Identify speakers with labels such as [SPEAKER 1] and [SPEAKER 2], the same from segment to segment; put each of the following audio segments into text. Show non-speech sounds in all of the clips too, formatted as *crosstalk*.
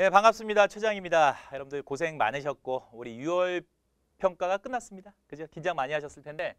[SPEAKER 1] 네, 반갑습니다. 최장입니다. 여러분들 고생 많으셨고 우리 6월 평가가 끝났습니다. 그죠? 긴장 많이 하셨을 텐데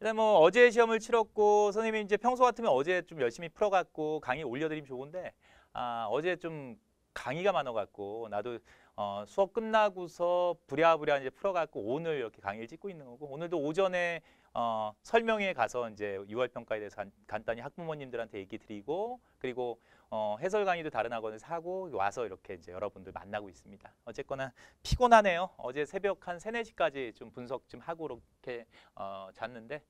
[SPEAKER 1] 일단 뭐 어제 시험을 치렀고 선생님이 이제 평소 같으면 어제 좀 열심히 풀어갖고 강의 올려드리면 좋은데 아, 어제 좀 강의가 많아갖고 나도 어, 수업 끝나고서 부랴부랴 이제 풀어갖고 오늘 이렇게 강의를 찍고 있는 거고 오늘도 오전에 어, 설명회 가서 이제 6월 평가에 대해서 간, 간단히 학부모님들한테 얘기 드리고 그리고 어, 해설 강의도 다른 학원에서 하고 와서 이렇게 이제 여러분들 만나고 있습니다. 어쨌거나 피곤하네요. 어제 새벽 한 세네 시까지좀 분석 좀 하고 이렇게 어, 잤는데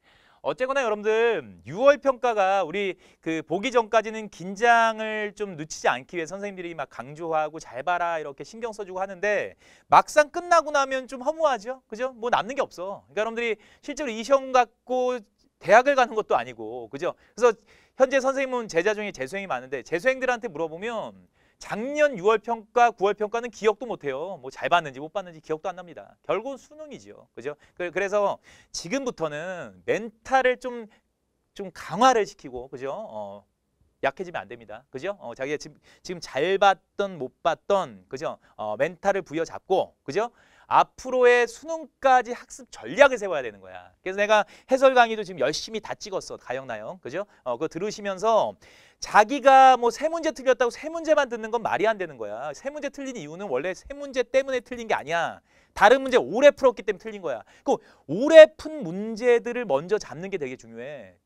[SPEAKER 1] 어쨌거나 여러분들 6월 평가가 우리 그 보기 전까지는 긴장을 좀 늦추지 않기 위해 선생님들이 막 강조하고 잘 봐라 이렇게 신경 써주고 하는데 막상 끝나고 나면 좀 허무하죠. 그죠? 뭐 남는 게 없어. 그러니까 여러분들이 실제로 이 시험 갖고 대학을 가는 것도 아니고 그죠? 그래서 현재 선생님은 제자 중에 재수생이 많은데 재수생들한테 물어보면 작년 6월 평가, 9월 평가는 기억도 못해요. 뭐 잘 봤는지 못 봤는지 기억도 안 납니다. 결국은 수능이죠 그죠? 그, 그래서 지금부터는 멘탈을 좀, 좀 강화를 시키고, 그죠? 어, 약해지면 안 됩니다. 그죠? 어, 자기가 지금, 지금 잘 봤던, 못 봤던, 그죠? 어, 멘탈을 부여잡고, 그죠? 앞으로의 수능까지 학습 전략을 세워야 되는 거야. 그래서 내가 해설 강의도 지금 열심히 다 찍었어. 가영, 나영. 그죠? 어, 그거 들으시면서 자기가 뭐 세 문제 틀렸다고 세 문제만 듣는 건 말이 안 되는 거야. 세 문제 틀린 이유는 원래 세 문제 때문에 틀린 게 아니야. 다른 문제 오래 풀었기 때문에 틀린 거야. 그 오래 푼 문제들을 먼저 잡는 게 되게 중요해.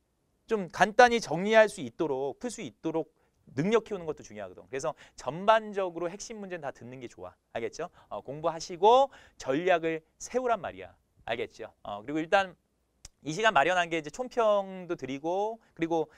[SPEAKER 1] 좀 간단히 정리할 수 있도록 풀 수 있도록 능력 키우는 것도 중요하거든. 그래서 전반적으로 핵심 문제는 다 듣는 게 좋아. 알겠죠? 어, 공부하시고 전략을 세우란 말이야. 알겠죠? 어, 그리고 일단 이 시간 마련한 게 이제 총평도 드리고 그리고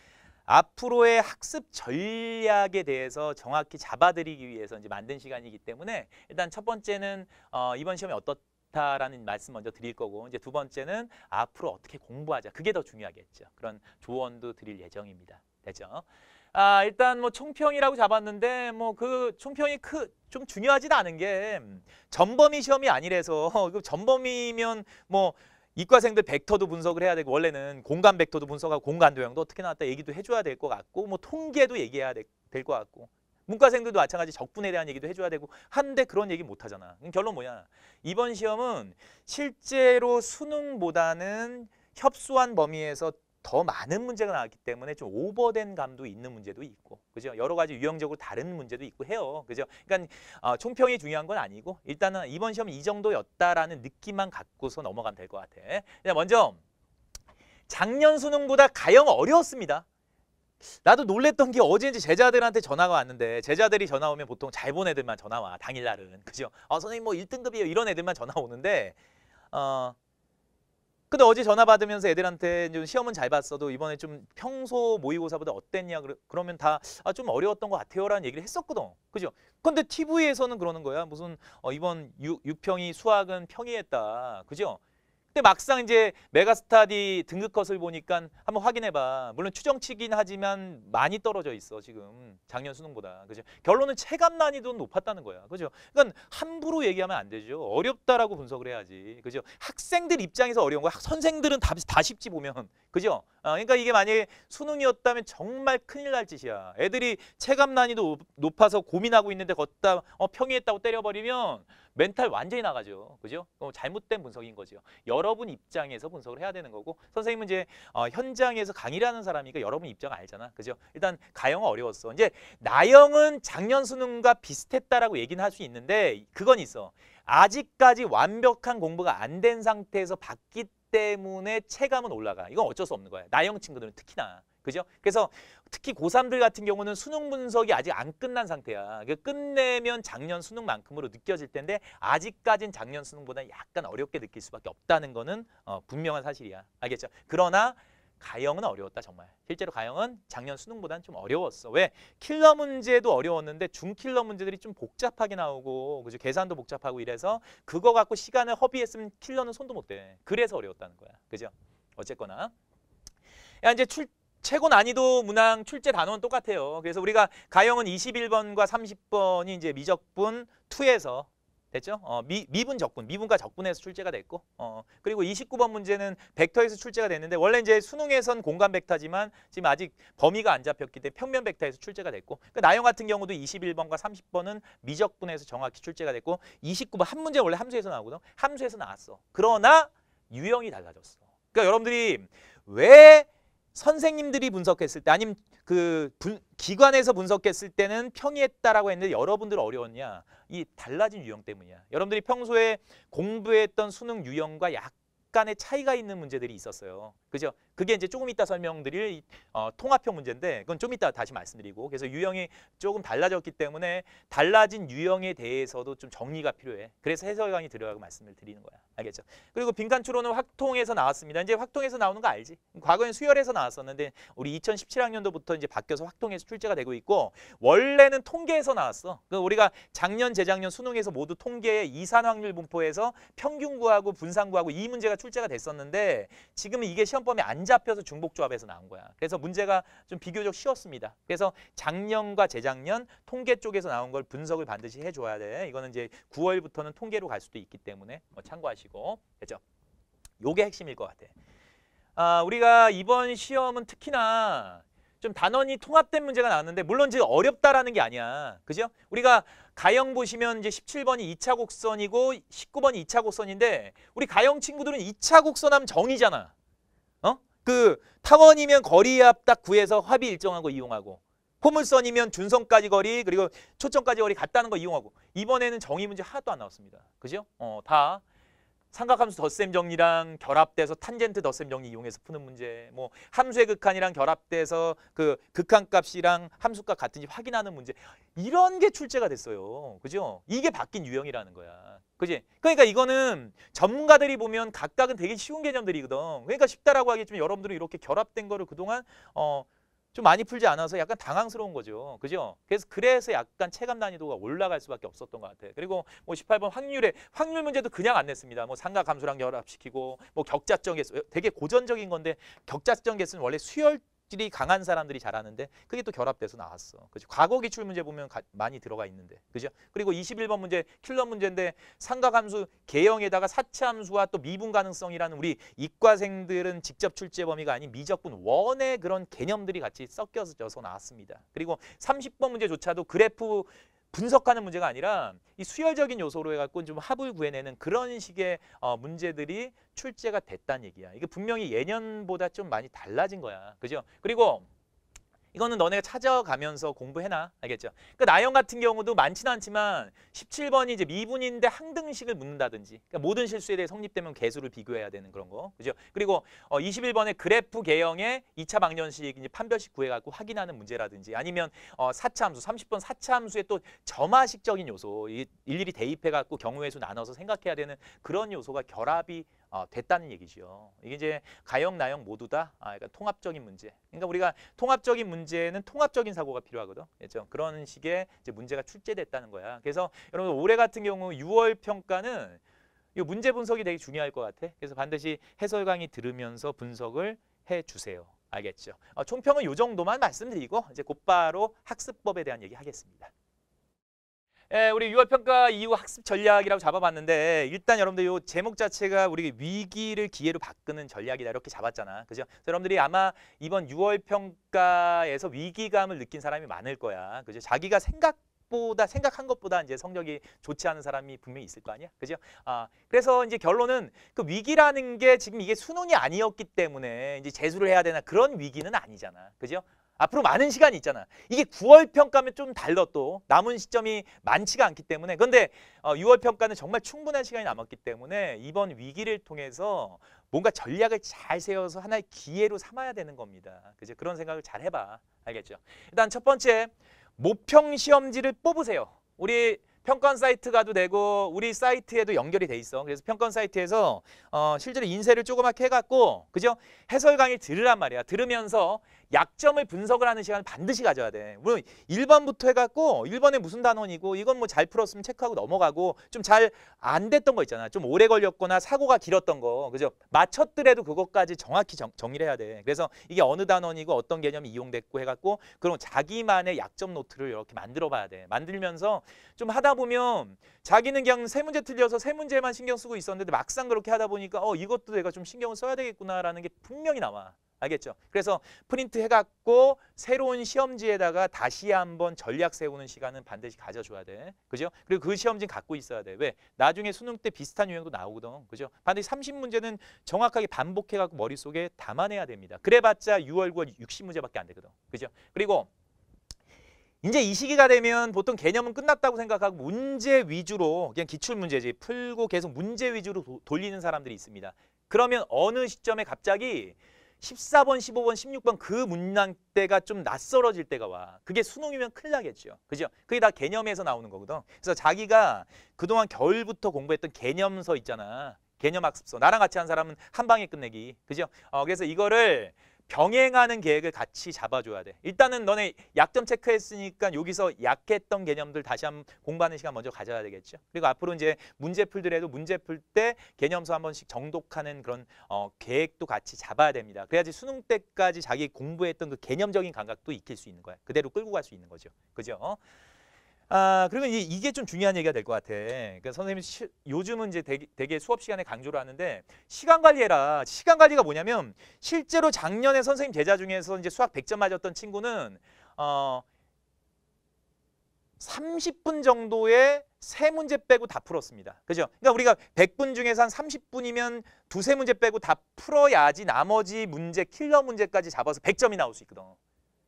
[SPEAKER 1] 앞으로의 학습 전략에 대해서 정확히 잡아드리기 위해서 이제 만든 시간이기 때문에 일단 첫 번째는 어, 이번 시험이 어떻다라는 말씀 먼저 드릴 거고 이제 두 번째는 앞으로 어떻게 공부하자 그게 더 중요하겠죠. 그런 조언도 드릴 예정입니다. 되죠? 아, 일단 뭐 총평이라고 잡았는데 뭐 그 총평이 크, 좀 중요하지도 않은 게 전범위 시험이 아니래서그 *laughs* 전범위면 뭐 이과생들 벡터도 분석을 해야 되고 원래는 공간 벡터도 분석하고 공간 도형도 어떻게 나왔다 얘기도 해줘야 될 것 같고 뭐 통계도 얘기해야 될 것 같고 문과생들도 마찬가지 적분에 대한 얘기도 해줘야 되고 한데 그런 얘기 못 하잖아. 결론 뭐냐. 이번 시험은 실제로 수능보다는 협소한 범위에서 더 많은 문제가 나왔기 때문에 좀 오버된 감도 있는 문제도 있고 그죠 여러 가지 유형적으로 다른 문제도 있고 해요 그죠 그러니까 어, 총평이 중요한 건 아니고 일단은 이번 시험 이 정도였다라는 느낌만 갖고서 넘어가면 될 것 같아 먼저 작년 수능보다 가형 어려웠습니다 나도 놀랬던 게 어제인지 제자들한테 전화가 왔는데 제자들이 전화 오면 보통 잘 본 애들만 전화 와 당일날은 그죠 어 선생님 뭐 1등급이에요 이런 애들만 전화 오는데 어 근데 어제 전화 받으면서 애들한테 좀 시험은 잘 봤어도 이번에 좀 평소 모의고사보다 어땠냐 그러면 다좀 아, 어려웠던 것 같아요라는 얘기를 했었거든. 그죠? 근데 TV에서는 그러는 거야. 무슨 어, 이번 유, 유평이 수학은 평이했다. 그죠? 근데 막상 이제 메가스타디 등급컷을 보니까 한번 확인해봐. 물론 추정치긴 하지만 많이 떨어져 있어 지금 작년 수능보다. 그죠? 결론은 체감 난이도는 높았다는 거야. 그죠? 그러니까 함부로 얘기하면 안 되죠. 어렵다라고 분석을 해야지. 그죠? 학생들 입장에서 어려운 거야. 선생들은 다, 다 쉽지 보면. 그죠? 아, 그러니까 이게 만약에 수능이었다면 정말 큰일 날 짓이야. 애들이 체감 난이도 높아서 고민하고 있는데 걷다 어, 평이했다고 때려버리면 멘탈 완전히 나가죠. 그죠? 그럼 어, 잘못된 분석인 거죠. 여러분 입장에서 분석을 해야 되는 거고 선생님은 이제 어, 현장에서 강의를 하는 사람이니까 여러분 입장 알잖아. 그죠? 일단 가영은 어려웠어. 이제 나영은 작년 수능과 비슷했다라고 얘기는 할 수 있는데 그건 있어. 아직까지 완벽한 공부가 안 된 상태에서 봤기 때문에 체감은 올라가. 이건 어쩔 수 없는 거야. 나영 친구들은 특히나. 그죠? 그래서 특히 고3들 같은 경우는 수능 분석이 아직 안 끝난 상태야. 그러니까 끝내면 작년 수능만큼으로 느껴질 텐데 아직까진 작년 수능보다 약간 어렵게 느낄 수밖에 없다는 거는 어, 분명한 사실이야. 알겠죠? 그러나 가형은 어려웠다 정말 실제로 가형은 작년 수능보다는 좀 어려웠어 왜 킬러 문제도 어려웠는데 중킬러 문제들이 좀 복잡하게 나오고 그죠 계산도 복잡하고 이래서 그거 갖고 시간을 허비했으면 킬러는 손도 못대 그래서 어려웠다는 거야 그죠 어쨌거나 야 이제 출 최고 난이도 문항 출제 단원 똑같아요. 그래서 우리가 가형은 21번과 30번이 이제 미적분 2에서 됐죠? 어, 미, 미분 적분, 미분과 적분에서 출제가 됐고 어, 그리고 29번 문제는 벡터에서 출제가 됐는데 원래 이제 수능에선 공간 벡터지만 지금 아직 범위가 안 잡혔기 때문에 평면 벡터에서 출제가 됐고 그나형 그러니까 같은 경우도 21번과 30번은 미적분에서 정확히 출제가 됐고 29번 한 문제 는 원래 함수에서 나오거든 함수에서 나왔어. 그러나 유형이 달라졌어. 그러니까 여러분들이 왜 선생님들이 분석했을 때 아니면 그 분, 기관에서 분석했을 때는 평이했다라고 했는데 여러분들 어려웠냐? 이 달라진 유형 때문이야. 여러분들이 평소에 공부했던 수능 유형과 약간의 차이가 있는 문제들이 있었어요. 그죠? 그게 이제 조금 이따 설명드릴 어, 통합형 문제인데 그건 좀 이따 다시 말씀드리고 그래서 유형이 조금 달라졌기 때문에 달라진 유형에 대해서도 좀 정리가 필요해. 그래서 해설 강의 들어가고 말씀을 드리는 거야. 알겠죠? 그리고 빈칸 추론은 확통에서 나왔습니다. 이제 확통에서 나오는 거 알지? 과거엔 수열에서 나왔었는데 우리 2017학년도부터 이제 바뀌어서 확통에서 출제가 되고 있고 원래는 통계에서 나왔어. 그 우리가 작년 재작년 수능에서 모두 통계 에 이산 확률 분포에서 평균 구하고 분산 구하고 이 문제가 출제가 됐었는데 지금은 이게 시험범위 안 잡혀서 중복조합에서 나온 거야. 그래서 문제가 좀 비교적 쉬웠습니다. 그래서 작년과 재작년 통계 쪽에서 나온 걸 분석을 반드시 해줘야 돼. 이거는 이제 9월부터는 통계로 갈 수도 있기 때문에 뭐 참고하시고 됐죠? 그렇죠? 요게 핵심일 것 같아. 아, 우리가 이번 시험은 특히나 좀 단원이 통합된 문제가 나왔는데 물론 이제 어렵다라는 게 아니야. 그죠? 우리가 가형 보시면 이제 17번이 2차 곡선이고 19번이 2차 곡선인데 우리 가형 친구들은 2차 곡선 하면 정이잖아. 그타원이면 거리 앞 딱 구해서 합이 일정하고 이용하고 포물선이면 준선까지 거리 그리고 초점까지 거리 같다는 거 이용하고 이번에는 정의 문제 하나도 안 나왔습니다. 그죠? 어, 다 삼각함수 덧셈 정리랑 결합돼서 탄젠트 덧셈 정리 이용해서 푸는 문제 뭐 함수의 극한이랑 결합돼서 그 극한값이랑 함수값 같은지 확인하는 문제 이런 게 출제가 됐어요 그죠 이게 바뀐 유형이라는 거야 그지 그러니까 이거는 전문가들이 보면 각각은 되게 쉬운 개념들이거든 그러니까 쉽다라고 하겠지만 여러분들은 이렇게 결합된 거를 그동안 어좀 많이 풀지 않아서 약간 당황스러운 거죠. 그죠? 그래서 그래서 약간 체감 난이도가 올라갈 수밖에 없었던 것 같아요. 그리고 뭐 18번 확률에 확률 문제도 그냥 안 냈습니다. 뭐 상가 감수랑 결합시키고 뭐 격자점 개수 되게 고전적인 건데 격자점 개수는 원래 수열 확실히 강한 사람들이 잘하는데 그게 또 결합돼서 나왔어. 그죠? 과거 기출 문제 보면 가, 많이 들어가 있는데. 그죠? 그리고 21번 문제 킬러 문제인데 삼각함수 개형에다가 사치함수와 또 미분 가능성이라는 우리 이과생들은 직접 출제 범위가 아닌 미적분 원의 그런 개념들이 같이 섞여서 나왔습니다. 그리고 30번 문제조차도 그래프 분석하는 문제가 아니라 이 수열적인 요소로 해갖고 좀 합을 구해내는 그런 식의 어, 문제들이 출제가 됐단 얘기야. 이게 분명히 예년보다 좀 많이 달라진 거야. 그죠? 그리고 이거는 너네가 찾아가면서 공부해놔. 알겠죠? 그러니까나영 같은 경우도 많지는 않지만 17번이 이제 미분인데 항등식을 묻는다든지 그러니까 모든 실수에 대해 성립되면 개수를 비교해야 되는 그런 거. 그죠? 그리고 어 21번에 그래프 개형의 2차 방전식 이제 판별식 구해갖고 확인하는 문제라든지 아니면 어사차 함수, 30번 사차 함수의 또 점화식적인 요소 일일이 대입해갖고 경우의 수 나눠서 생각해야 되는 그런 요소가 결합이 어, 됐다는 얘기죠. 이게 이제 가형, 나형 모두 다 아, 그러니까 통합적인 문제. 그러니까 우리가 통합적인 문제는 통합적인 사고가 필요하거든. 그렇죠? 그런 식의 이제 문제가 출제됐다는 거야. 그래서 여러분 올해 같은 경우 6월 평가는 이 문제 분석이 되게 중요할 것 같아. 그래서 반드시 해설 강의 들으면서 분석을 해 주세요. 알겠죠? 어, 총평은 이 정도만 말씀드리고 이제 곧바로 학습법에 대한 얘기 하겠습니다. 예, 우리 유월 평가 이후 학습 전략이라고 잡아봤는데 일단 여러분들 이 제목 자체가 우리 위기를 기회로 바꾸는 전략이다 이렇게 잡았잖아. 그죠? 여러분들이 아마 이번 6월 평가에서 위기감을 느낀 사람이 많을 거야. 그죠? 자기가 생각 보다 생각한 것보다 이제 성적이 좋지 않은 사람이 분명히 있을 거 아니야, 그죠? 아 그래서 이제 결론은 그 위기라는 게 지금 이게 수능이 아니었기 때문에 이제 재수를 해야 되나 그런 위기는 아니잖아, 그죠? 앞으로 많은 시간이 있잖아. 이게 9월 평가면 좀달러 또. 남은 시점이 많지가 않기 때문에. 그런데 6월 어, 평가는 정말 충분한 시간이 남았기 때문에 이번 위기를 통해서 뭔가 전략을 잘 세워서 하나의 기회로 삼아야 되는 겁니다. 그죠? 그런 생각을 잘 해봐. 알겠죠? 일단 첫 번째, 모평 시험지를 뽑으세요. 우리 평가원 사이트 가도 되고 우리 사이트에도 연결이 돼 있어. 그래서 평가원 사이트에서 어, 실제로 인쇄를 조그맣게 해갖고 그죠? 해설 강의 들으란 말이야. 들으면서 약점을 분석을 하는 시간을 반드시 가져야 돼. 물론 1번부터 해갖고 1번에 무슨 단원이고 이건 뭐 잘 풀었으면 체크하고 넘어가고 좀 잘 안 됐던 거 있잖아. 좀 오래 걸렸거나 사고가 길었던 거. 그죠? 맞췄더라도 그것까지 정확히 정, 정의를 해야 돼. 그래서 이게 어느 단원이고 어떤 개념이 이용됐고 해갖고 그럼 자기만의 약점 노트를 이렇게 만들어 봐야 돼. 만들면서 좀 하다 보면 자기는 그냥 세 문제 틀려서 세 문제만 신경 쓰고 있었는데 막상 그렇게 하다 보니까 어 이것도 내가 좀 신경을 써야 되겠구나라는 게 분명히 나와. 알겠죠? 그래서 프린트 해갖고 새로운 시험지에다가 다시 한번 전략 세우는 시간은 반드시 가져줘야 돼. 그죠? 그리고 그 시험지는 갖고 있어야 돼. 왜? 나중에 수능 때 비슷한 유형도 나오거든. 그죠? 반드시 30문제는 정확하게 반복해갖고 머릿속에 담아내야 됩니다. 그래봤자 6월, 9월 60문제밖에 안 되거든. 그죠? 그리고 이제 이 시기가 되면 보통 개념은 끝났다고 생각하고 문제 위주로 그냥 기출문제지 풀고 계속 문제 위주로 도, 돌리는 사람들이 있습니다. 그러면 어느 시점에 갑자기 14번, 15번, 16번 그 문항 때가 좀 낯설어질 때가 와. 그게 수능이면 큰일 나겠죠. 그죠? 그게 다 개념에서 나오는 거거든. 그래서 자기가 그동안 겨울부터 공부했던 개념서 있잖아. 개념 학습서. 나랑 같이 한 사람은 한 방에 끝내기. 그죠? 어, 그래서 이거를 병행하는 계획을 같이 잡아줘야 돼. 일단은 너네 약점 체크했으니까 여기서 약했던 개념들 다시 한번 공부하는 시간 먼저 가져야 되겠죠. 그리고 앞으로 이제 문제 풀더라도 문제 풀 때 개념서 한 번씩 정독하는 그런 어, 계획도 같이 잡아야 됩니다. 그래야지 수능 때까지 자기 공부했던 그 개념적인 감각도 익힐 수 있는 거야. 그대로 끌고 갈 수 있는 거죠. 그죠? 아, 그리고 이게좀 중요한 얘기가 될 것 같아. 그러니까 선생님이 시, 요즘은 이제 되게, 되게, 수업 시간에 강조를 하는데 시간 관리해라. 시간 관리가 뭐냐면 실제로 작년에 선생님 제자 중에서 이제 수학 100점 맞았던 친구는 어 30분 정도에세 문제 빼고 다 풀었습니다. 그죠? 그러니까 우리가 100분 중에서 한 30분이면 두 세 문제 빼고 다 풀어야지 나머지 문제 킬러 문제까지 잡아서 100점이 나올 수 있거든.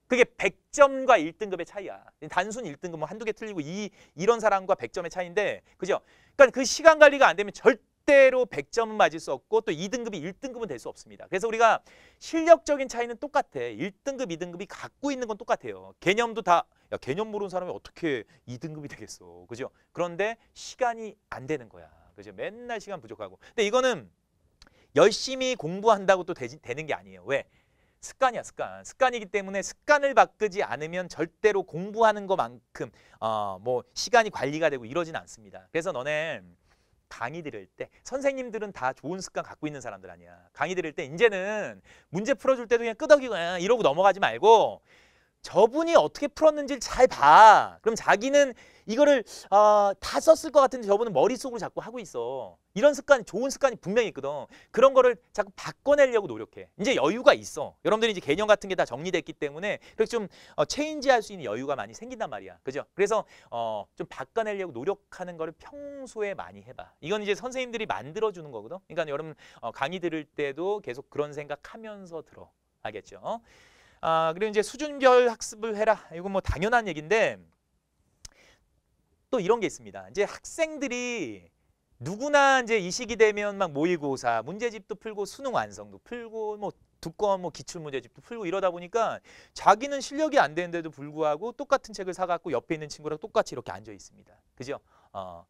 [SPEAKER 1] 그게 100점과 1등급의 차이야. 단순 1등급은 한두 개 틀리고 이, 이런 사람과 100점의 차이인데 그죠? 그러니까 그 시간 관리가 안 되면 절대로 100점은 맞을 수 없고 또 2등급이 1등급은 될 수 없습니다. 그래서 우리가 실력적인 차이는 똑같아. 1등급, 2등급이 갖고 있는 건 똑같아요. 개념도 다 야, 개념 모르는 사람이 어떻게 2등급이 되겠어. 그죠? 그런데 시간이 안 되는 거야. 그죠? 맨날 시간 부족하고. 근데 이거는 열심히 공부한다고 또 되, 되는 게 아니에요. 왜? 습관이야 습관 습관이기 때문에 습관을 바꾸지 않으면 절대로 공부하는 것만큼 어, 뭐 시간이 관리가 되고 이러진 않습니다 그래서 너네 강의 들을 때 선생님들은 다 좋은 습관 갖고 있는 사람들 아니야 강의 들을 때 이제는 문제 풀어줄 때도 그냥 끄덕이고 이러고 넘어가지 말고 저분이 어떻게 풀었는지를 잘 봐. 그럼 자기는 이거를 아, 다 썼을 것 같은데 저분은 머릿속으로 자꾸 하고 있어. 이런 습관, 좋은 습관이 분명히 있거든. 그런 거를 자꾸 바꿔내려고 노력해. 이제 여유가 있어. 여러분들이 이제 개념 같은 게 다 정리됐기 때문에 그렇게좀 어, 체인지할 수 있는 여유가 많이 생긴단 말이야. 그죠? 그래서 어, 좀 바꿔내려고 노력하는 거를 평소에 많이 해봐. 이건 이제 선생님들이 만들어주는 거거든. 그러니까 여러분 어, 강의 들을 때도 계속 그런 생각하면서 들어. 알겠죠? 아, 그리고 이제 수준별 학습을 해라. 이건 뭐 당연한 얘기인데 또 이런 게 있습니다. 이제 학생들이 누구나 이제 이 시기 되면 막 모의고사, 문제집도 풀고 수능 완성도 풀고 뭐 두꺼운 뭐 기출 문제집도 풀고 이러다 보니까 자기는 실력이 안 되는데도 불구하고 똑같은 책을 사갖고 옆에 있는 친구랑 똑같이 이렇게 앉아 있습니다. 그죠? 어.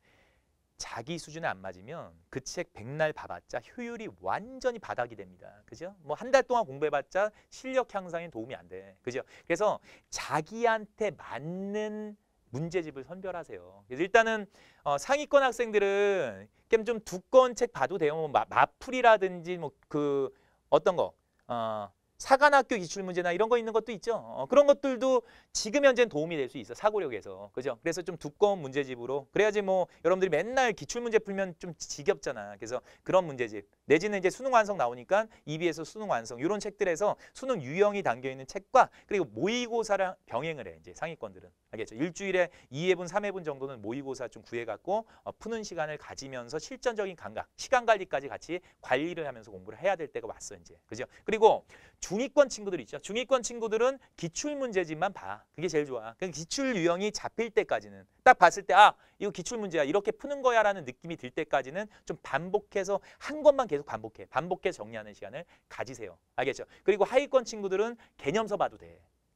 [SPEAKER 1] 자기 수준에 안 맞으면 그 책 백날 봐봤자 효율이 완전히 바닥이 됩니다. 그죠? 뭐 한 달 동안 공부해봤자 실력 향상에 도움이 안 돼. 그죠? 그래서 자기한테 맞는 문제집을 선별하세요. 그래서 일단은 어, 상위권 학생들은 좀 두꺼운 책 봐도 돼요. 뭐 마, 마풀이라든지 뭐 그 어떤 거 어, 사관학교 기출 문제나 이런 거 있는 것도 있죠. 어, 그런 것들도 지금 현재는 도움이 될 수 있어 사고력에서 그죠. 그래서 좀 두꺼운 문제집으로 그래야지 뭐 여러분들이 맨날 기출 문제 풀면 좀 지겹잖아. 그래서 그런 문제집 내지는 이제 수능 완성 나오니까 EB에서 수능 완성 이런 책들에서 수능 유형이 담겨 있는 책과 그리고 모의고사랑 병행을 해 이제 상위권들은 알겠죠. 일주일에 2회분 3회분 정도는 모의고사 좀 구해갖고 어, 푸는 시간을 가지면서 실전적인 감각 시간 관리까지 같이 관리를 하면서 공부를 해야 될 때가 왔어 이제 그죠. 그리고 중위권 친구들 있죠. 중위권 친구들은 기출문제지만 봐. 그게 제일 좋아. 그 기출 유형이 잡힐 때까지는 딱 봤을 때 아, 이거 기출문제야. 이렇게 푸는 거야 라는 느낌이 들 때까지는 좀 반복해서 한 것만 계속 반복해. 반복해 정리하는 시간을 가지세요. 알겠죠? 그리고 하위권 친구들은 개념서 봐도 돼.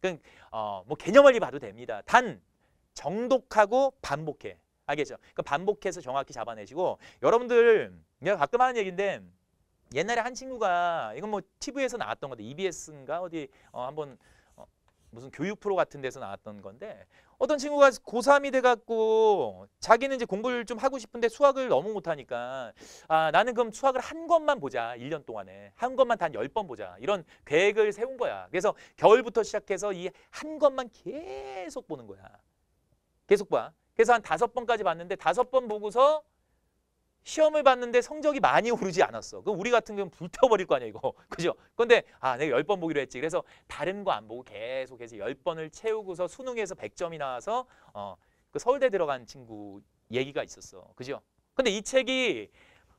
[SPEAKER 1] 그러 그러니까, 어, 뭐 개념을 봐도 됩니다. 단 정독하고 반복해. 알겠죠? 그 그러니까 반복해서 정확히 잡아내시고 여러분들 내가 가끔 하는 얘긴데 옛날에 한 친구가 이건 뭐 TV에서 나왔던 건데 EBS인가 어디 어, 한번 어, 무슨 교육 프로 같은 데서 나왔던 건데 어떤 친구가 고3이 돼갖고 자기는 이제 공부를 좀 하고 싶은데 수학을 너무 못하니까 아 나는 그럼 수학을 한 것만 보자 1년 동안에 한 것만 단 10번 보자 이런 계획을 세운 거야 그래서 겨울부터 시작해서 이 한 것만 계속 보는 거야 계속 봐 그래서 한 다섯 번까지 봤는데 다섯 번 보고서 시험을 봤는데 성적이 많이 오르지 않았어. 그럼 우리 같은 경우는 불타버릴 거 아니야 이거. *laughs* 그죠? 근데 아 내가 열 번 보기로 했지. 그래서 다른 거 안 보고 계속해서 열번을 채우고서 수능에서 백점이 나와서 어, 그 서울대 들어간 친구 얘기가 있었어. 그죠? 근데 이 책이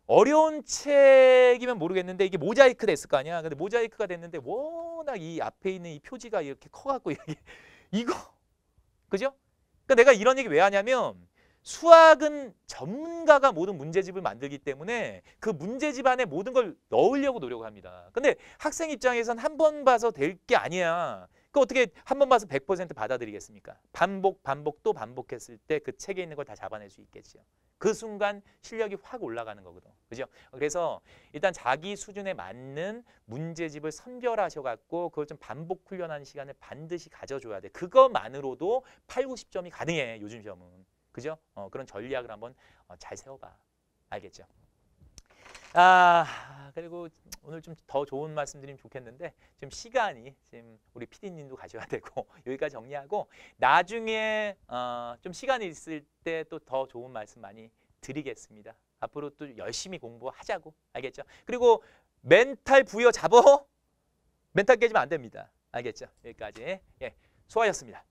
[SPEAKER 1] 어려운 책이면 모르겠는데 이게 모자이크 됐을 거 아니야. 근데 모자이크가 됐는데 워낙 이 앞에 있는 이 표지가 이렇게 커갖고 *laughs* 이거 그죠? 그니까 내가 이런 얘기 왜 하냐면 수학은 전문가가 모든 문제집을 만들기 때문에 그 문제집 안에 모든 걸 넣으려고 노력합니다. 을 근데 학생 입장에선 한 번 봐서 될 게 아니야. 그 어떻게 한 번 봐서 100% 받아들이겠습니까? 반복 반복 또 반복했을 때 그 책에 있는 걸 다 잡아낼 수 있겠지요. 그 순간 실력이 확 올라가는 거거든. 그죠? 그래서 일단 자기 수준에 맞는 문제집을 선별하셔 갖고 그걸 좀 반복 훈련하는 시간을 반드시 가져줘야 돼. 그것만으로도 8, 90점이 가능해. 요즘 시험은. 그죠? 어, 그런 전략을 한번 어, 잘 세워봐. 알겠죠? 아 그리고 오늘 좀 더 좋은 말씀드리면 좋겠는데 지금 시간이 지금 우리 피디님도 가셔야 되고 *laughs* 여기까지 정리하고 나중에 어, 좀 시간이 있을 때 또 더 좋은 말씀 많이 드리겠습니다. 앞으로 또 열심히 공부하자고 알겠죠? 그리고 멘탈 부여 잡어 멘탈 깨지면 안 됩니다. 알겠죠? 여기까지 예, 수고하셨습니다.